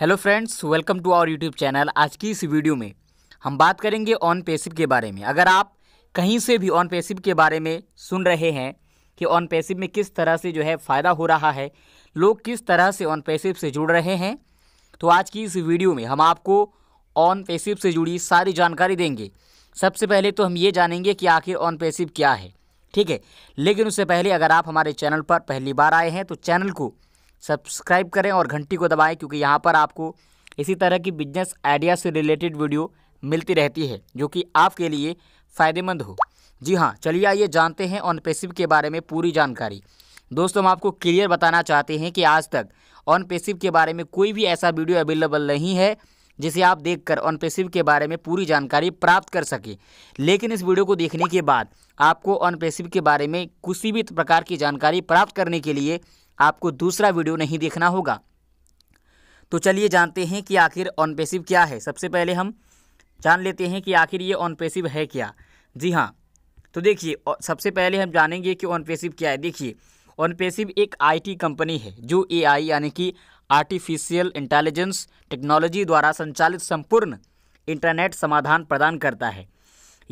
hello friends welcome to our YouTube channel आज की इस वीडियो में हम बात करेंगे ऑन पेसिव के बारे में अगर आप कहीं से भी ऑन पेसिव के बारे में सुन रहे हैं कि ऑन पेसिव में किस तरह से जो है फ़ायदा हो रहा है लोग किस तरह से ऑन पेसिव से जुड़ रहे हैं तो आज की इस वीडियो में हम आपको ऑन पेसिव से जुड़ी सारी जानकारी देंगे सबसे पहले तो हम ये जानेंगे कि आखिर ऑन पेसिव क्या है ठीक है लेकिन उससे पहले अगर आप हमारे चैनल पर पहली बार आए हैं तो चैनल को सब्सक्राइब करें और घंटी को दबाएं क्योंकि यहाँ पर आपको इसी तरह की बिजनेस आइडिया से रिलेटेड वीडियो मिलती रहती है जो कि आपके लिए फ़ायदेमंद हो जी हाँ चलिए आइए जानते हैं ऑन पेसिव के बारे में पूरी जानकारी दोस्तों हम आपको क्लियर बताना चाहते हैं कि आज तक ऑन पेसिव के बारे में कोई भी ऐसा वीडियो अवेलेबल नहीं है जिसे आप देखकर ऑन पेसिव के बारे में पूरी जानकारी प्राप्त कर सकें लेकिन इस वीडियो को देखने के बाद आपको ऑन पेसिव के बारे में किसी भी प्रकार की जानकारी प्राप्त करने के लिए आपको दूसरा वीडियो नहीं देखना होगा तो चलिए जानते हैं कि आखिर ऑन पेसिव क्या है सबसे पहले हम जान लेते हैं कि आखिर ये ऑन पेसिव है क्या जी हाँ तो देखिए सबसे पहले हम जानेंगे कि ऑन पेसिव क्या है देखिए ऑन पेसिव एक आईटी कंपनी है जो एआई यानी कि आर्टिफिशियल इंटेलिजेंस टेक्नोलॉजी द्वारा संचालित संपूर्ण इंटरनेट समाधान प्रदान करता है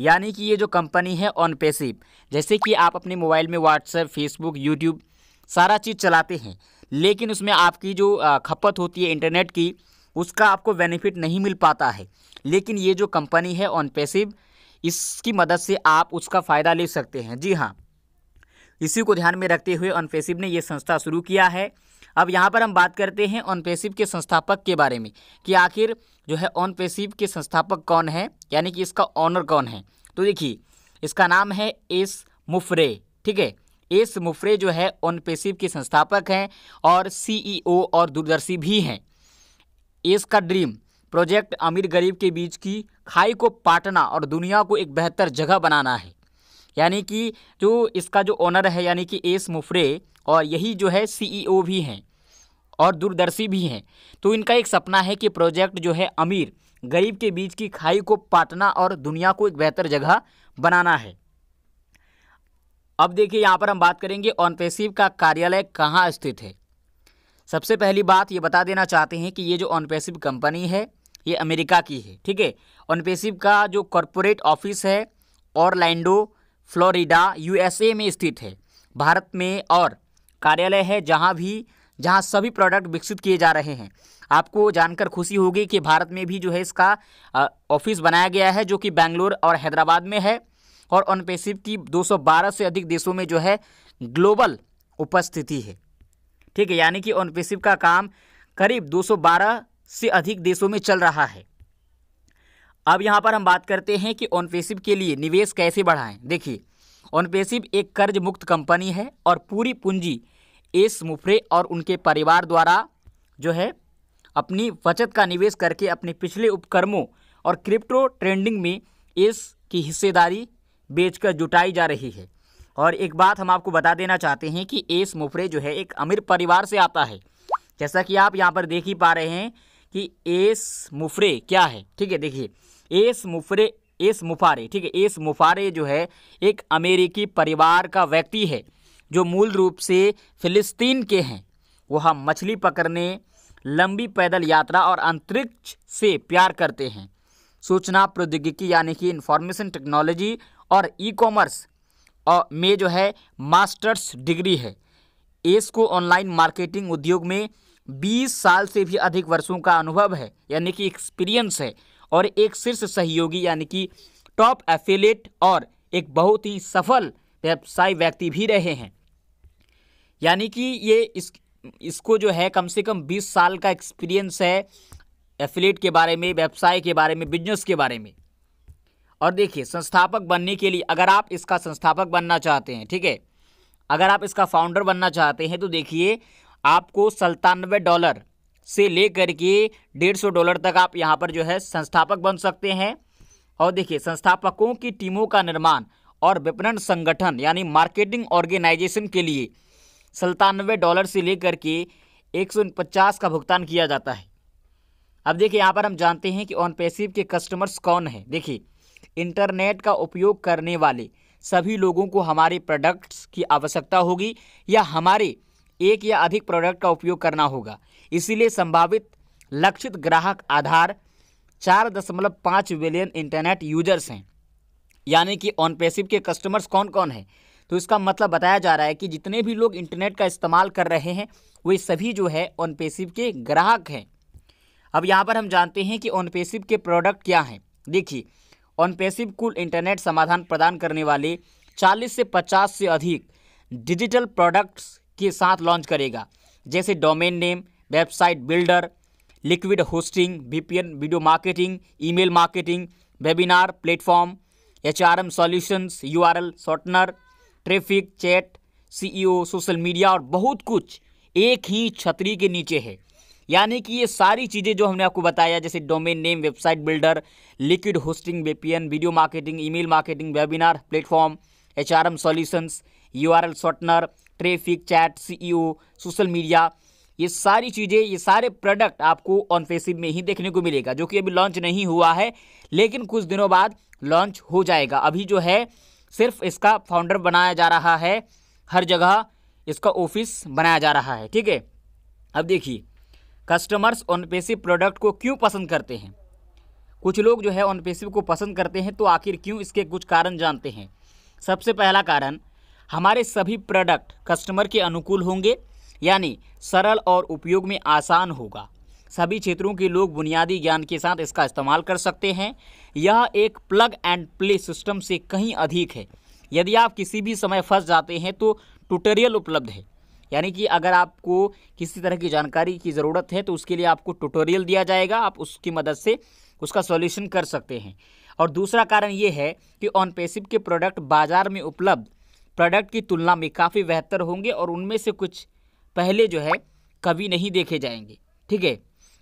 यानी कि ये जो कंपनी है ऑन पेसिव जैसे कि आप अपने मोबाइल में व्हाट्सएप फेसबुक यूट्यूब सारा चीज़ चलाते हैं लेकिन उसमें आपकी जो खपत होती है इंटरनेट की उसका आपको बेनिफिट नहीं मिल पाता है लेकिन ये जो कंपनी है ऑन पैसिव इसकी मदद से आप उसका फ़ायदा ले सकते हैं जी हाँ इसी को ध्यान में रखते हुए पैसिव ने यह संस्था शुरू किया है अब यहाँ पर हम बात करते हैं पैसिव के संस्थापक के बारे में कि आखिर जो है ऑन पैसिव के संस्थापक कौन है यानी कि इसका ऑनर कौन है तो देखिए इसका नाम है एस मुफरे ठीक है एस मुफरे जो है ऑन पेसिव के संस्थापक हैं और सीईओ e और दूरदर्शी भी हैं एस का ड्रीम प्रोजेक्ट अमीर गरीब के बीच की खाई को पाटना और दुनिया को एक बेहतर जगह बनाना है यानी कि जो इसका जो ऑनर है यानी कि एस मुफरे और यही जो है सीईओ e भी हैं और दूरदर्शी भी हैं तो इनका एक सपना है कि प्रोजेक्ट जो है अमीर गरीब के बीच की खाई को पाटना और दुनिया को एक बेहतर जगह बनाना है अब देखिए यहाँ पर हम बात करेंगे ऑनपेसिव का कार्यालय कहाँ स्थित है सबसे पहली बात ये बता देना चाहते हैं कि ये जो ऑनपेसिव कंपनी है ये अमेरिका की है ठीक है ऑनपेसिव का जो कॉरपोरेट ऑफिस है ऑरलैंडो फ्लोरिडा यूएसए में स्थित है भारत में और कार्यालय है जहाँ भी जहाँ सभी प्रोडक्ट विकसित किए जा रहे हैं आपको जानकर खुशी होगी कि भारत में भी जो है इसका ऑफिस बनाया गया है जो कि बेंगलोर और हैदराबाद में है और अनपेसिव की 212 से अधिक देशों में जो है ग्लोबल उपस्थिति है ठीक है यानी कि अनपेसिव का काम करीब 212 से अधिक देशों में चल रहा है अब यहाँ पर हम बात करते हैं कि ऑनपेसिव के लिए निवेश कैसे बढ़ाएं देखिए ऑनपेसिव एक कर्ज मुक्त कंपनी है और पूरी पूंजी एस मुफरे और उनके परिवार द्वारा जो है अपनी बचत का निवेश करके अपने पिछले उपक्रमों और क्रिप्टो ट्रेंडिंग में इसकी की हिस्सेदारी बेचकर जुटाई जा रही है और एक बात हम आपको बता देना चाहते हैं कि एस मुफरे जो है एक अमीर परिवार से आता है जैसा कि आप यहाँ पर देख ही पा रहे हैं कि एस मुफरे क्या है ठीक है देखिए एस मुफरे एस मुफारे ठीक है एस मुफारे जो है एक अमेरिकी परिवार का व्यक्ति है जो मूल रूप से फिलिस्तीन के हैं वह मछली पकड़ने लंबी पैदल यात्रा और अंतरिक्ष से प्यार करते हैं सूचना प्रौद्योगिकी यानी कि इन्फॉर्मेशन टेक्नोलॉजी और ई कॉमर्स में जो है मास्टर्स डिग्री है एस को ऑनलाइन मार्केटिंग उद्योग में 20 साल से भी अधिक वर्षों का अनुभव है यानी कि एक्सपीरियंस है और एक शीर्ष सहयोगी यानी कि टॉप एफिलेट और एक बहुत ही सफल व्यवसाय व्यक्ति भी रहे हैं यानी कि ये इस इसको जो है कम से कम 20 साल का एक्सपीरियंस है एफिलेट के बारे में व्यवसाय के बारे में बिजनेस के बारे में और देखिए संस्थापक बनने के लिए अगर आप इसका संस्थापक बनना चाहते हैं ठीक है अगर आप इसका फाउंडर बनना चाहते हैं तो देखिए आपको सल्तानवे डॉलर से लेकर के डेढ़ सौ डॉलर तक आप यहाँ पर जो है संस्थापक बन सकते हैं और देखिए संस्थापकों की टीमों का निर्माण और विपणन संगठन यानी मार्केटिंग ऑर्गेनाइजेशन के लिए सल्तानवे डॉलर से लेकर के एक का भुगतान किया जाता है अब देखिए यहाँ पर हम जानते हैं कि ऑन पैसिव के कस्टमर्स कौन हैं देखिए इंटरनेट का उपयोग करने वाले सभी लोगों को हमारे प्रोडक्ट्स की आवश्यकता होगी या हमारे एक या अधिक प्रोडक्ट का उपयोग करना होगा इसीलिए संभावित लक्षित ग्राहक आधार चार दशमलव पाँच बिलियन इंटरनेट यूजर्स हैं यानी कि ऑन पेसिव के कस्टमर्स कौन कौन हैं तो इसका मतलब बताया जा रहा है कि जितने भी लोग इंटरनेट का इस्तेमाल कर रहे हैं वे सभी जो है ऑन पेसिव के ग्राहक हैं अब यहाँ पर हम जानते हैं कि ऑन पेसिव के प्रोडक्ट क्या हैं देखिए ऑन पेसिव कुल इंटरनेट समाधान प्रदान करने वाले 40 से 50 से अधिक डिजिटल प्रोडक्ट्स के साथ लॉन्च करेगा जैसे domain name website builder liquid hosting VPN video marketing email marketing webinar platform H R M solutions U R L shortener traffic chat CEO social media और बहुत कुछ एक ही छतरी के नीचे है यानी कि ये सारी चीज़ें जो हमने आपको बताया जैसे domain name website builder liquid hosting VPN video marketing email marketing webinar platform H R M solutions U R L shortener traffic chat C social media ये सारी चीज़ें ये सारे प्रोडक्ट आपको ऑन फेसिप में ही देखने को मिलेगा जो कि अभी लॉन्च नहीं हुआ है लेकिन कुछ दिनों बाद लॉन्च हो जाएगा अभी जो है सिर्फ इसका फाउंडर बनाया जा रहा है हर जगह इसका ऑफिस बनाया जा रहा है ठीक है अब देखिए कस्टमर्स ऑनपेसिव प्रोडक्ट को क्यों पसंद करते हैं कुछ लोग जो है ऑनपेसिव को पसंद करते हैं तो आखिर क्यों इसके कुछ कारण जानते हैं सबसे पहला कारण हमारे सभी प्रोडक्ट कस्टमर के अनुकूल होंगे यानी सरल और उपयोग में आसान होगा सभी क्षेत्रों के लोग बुनियादी ज्ञान के साथ इसका इस्तेमाल कर सकते हैं यह एक प्लग एंड प्ले सिस्टम से कहीं अधिक है यदि आप किसी भी समय फंस जाते हैं तो ट्यूटोरियल उपलब्ध है यानी कि अगर आपको किसी तरह की जानकारी की ज़रूरत है तो उसके लिए आपको ट्यूटोरियल दिया जाएगा आप उसकी मदद से उसका सॉल्यूशन कर सकते हैं और दूसरा कारण ये है कि ऑन पेसिव के प्रोडक्ट बाज़ार में उपलब्ध प्रोडक्ट की तुलना में काफ़ी बेहतर होंगे और उनमें से कुछ पहले जो है कभी नहीं देखे जाएंगे ठीक है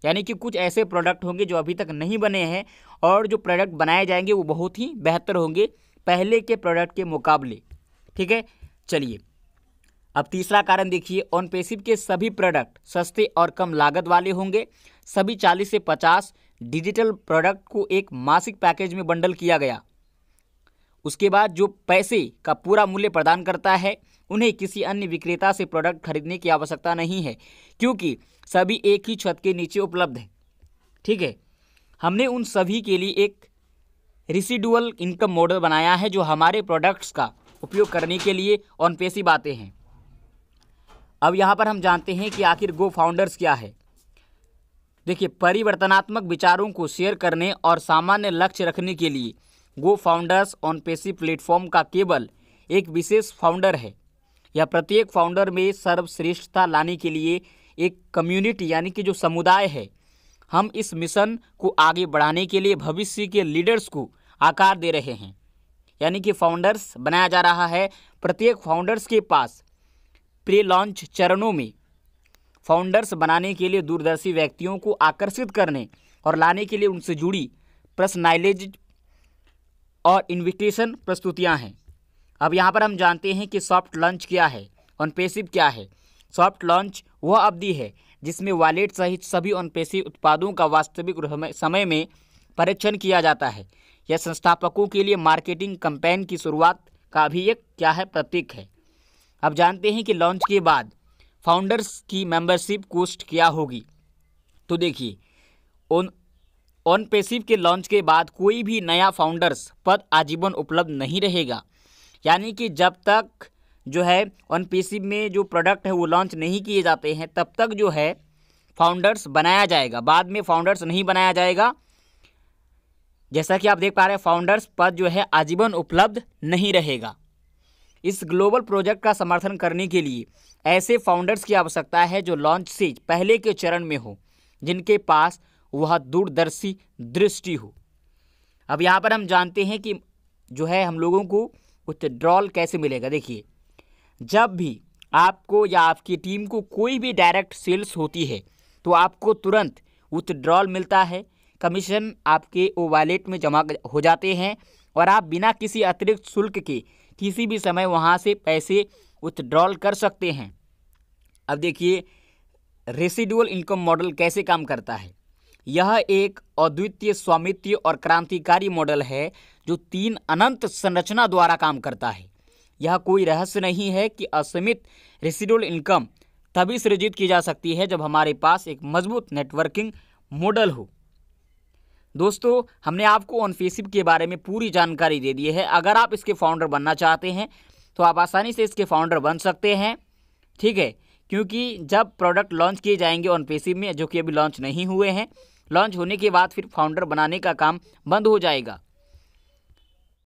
यानी कि कुछ ऐसे प्रोडक्ट होंगे जो अभी तक नहीं बने हैं और जो प्रोडक्ट बनाए जाएंगे वो बहुत ही बेहतर होंगे पहले के प्रोडक्ट के मुकाबले ठीक है चलिए अब तीसरा कारण देखिए ऑन पेसिव के सभी प्रोडक्ट सस्ते और कम लागत वाले होंगे सभी 40 से 50 डिजिटल प्रोडक्ट को एक मासिक पैकेज में बंडल किया गया उसके बाद जो पैसे का पूरा मूल्य प्रदान करता है उन्हें किसी अन्य विक्रेता से प्रोडक्ट खरीदने की आवश्यकता नहीं है क्योंकि सभी एक ही छत के नीचे उपलब्ध हैं ठीक है हमने उन सभी के लिए एक रिसिडुअल इनकम मॉडल बनाया है जो हमारे प्रोडक्ट्स का उपयोग करने के लिए ऑन पेसिव आते हैं अब यहाँ पर हम जानते हैं कि आखिर गो फाउंडर्स क्या है देखिए परिवर्तनात्मक विचारों को शेयर करने और सामान्य लक्ष्य रखने के लिए go founders OnPassive platform का केवल एक विशेष फाउंडर है या प्रत्येक फाउंडर में सर्वश्रेष्ठता लाने के लिए एक कम्युनिटी यानी कि जो समुदाय है हम इस मिशन को आगे बढ़ाने के लिए भविष्य के लीडर्स को आकार दे रहे हैं यानी कि फाउंडर्स बनाया जा रहा है प्रत्येक फाउंडर्स के पास प्री लॉन्च चरणों में फाउंडर्स बनाने के लिए दूरदर्शी व्यक्तियों को आकर्षित करने और लाने के लिए उनसे जुड़ी पर्सनाइलेज और इनविटेशन प्रस्तुतियां हैं अब यहाँ पर हम जानते हैं कि सॉफ्ट लॉन्च क्या है ऑनपेसिव क्या है सॉफ्ट लॉन्च वह अवधि है जिसमें वॉलेट सहित सभी ऑनपेसिव उत्पादों का वास्तविक समय में परीक्षण किया जाता है यह संस्थापकों के लिए मार्केटिंग कंपेन की शुरुआत का भी एक क्या है प्रतीक है अब जानते हैं कि लॉन्च के बाद फाउंडर्स की मेंबरशिप कोस्ट क्या होगी तो देखिए ऑन ऑन पेसिव के लॉन्च के बाद कोई भी नया फाउंडर्स पद आजीवन उपलब्ध नहीं रहेगा यानी कि जब तक जो है ऑन पेसिव में जो प्रोडक्ट है वो लॉन्च नहीं किए जाते हैं तब तक जो है फाउंडर्स बनाया जाएगा बाद में फाउंडर्स नहीं बनाया जाएगा जैसा कि आप देख पा रहे हैं फाउंडर्स पद जो है आजीवन उपलब्ध नहीं रहेगा इस ग्लोबल प्रोजेक्ट का समर्थन करने के लिए ऐसे फाउंडर्स की आवश्यकता है जो लॉन्च से पहले के चरण में हो जिनके पास वह दूरदर्शी दृष्टि हो अब यहाँ पर हम जानते हैं कि जो है हम लोगों को विथड्रॉल कैसे मिलेगा देखिए जब भी आपको या आपकी टीम को कोई भी डायरेक्ट सेल्स होती है तो आपको तुरंत विथड्रॉल मिलता है कमीशन आपके वो वॉलेट में जमा हो जाते हैं और आप बिना किसी अतिरिक्त शुल्क के किसी भी समय वहाँ से पैसे विथड्रॉल कर सकते हैं अब देखिए रेसिडुअल इनकम मॉडल कैसे काम करता है यह एक अद्वितीय स्वामित्व और क्रांतिकारी मॉडल है जो तीन अनंत संरचना द्वारा काम करता है यह कोई रहस्य नहीं है कि असीमित रेसिडुअल इनकम तभी सृजित की जा सकती है जब हमारे पास एक मजबूत नेटवर्किंग मॉडल हो दोस्तों हमने आपको ऑनफेसिप के बारे में पूरी जानकारी दे दी है अगर आप इसके फाउंडर बनना चाहते हैं तो आप आसानी से इसके फाउंडर बन सकते हैं ठीक है क्योंकि जब प्रोडक्ट लॉन्च किए जाएंगे ऑनफेसिप में जो कि अभी लॉन्च नहीं हुए हैं लॉन्च होने के बाद फिर फाउंडर बनाने का काम बंद हो जाएगा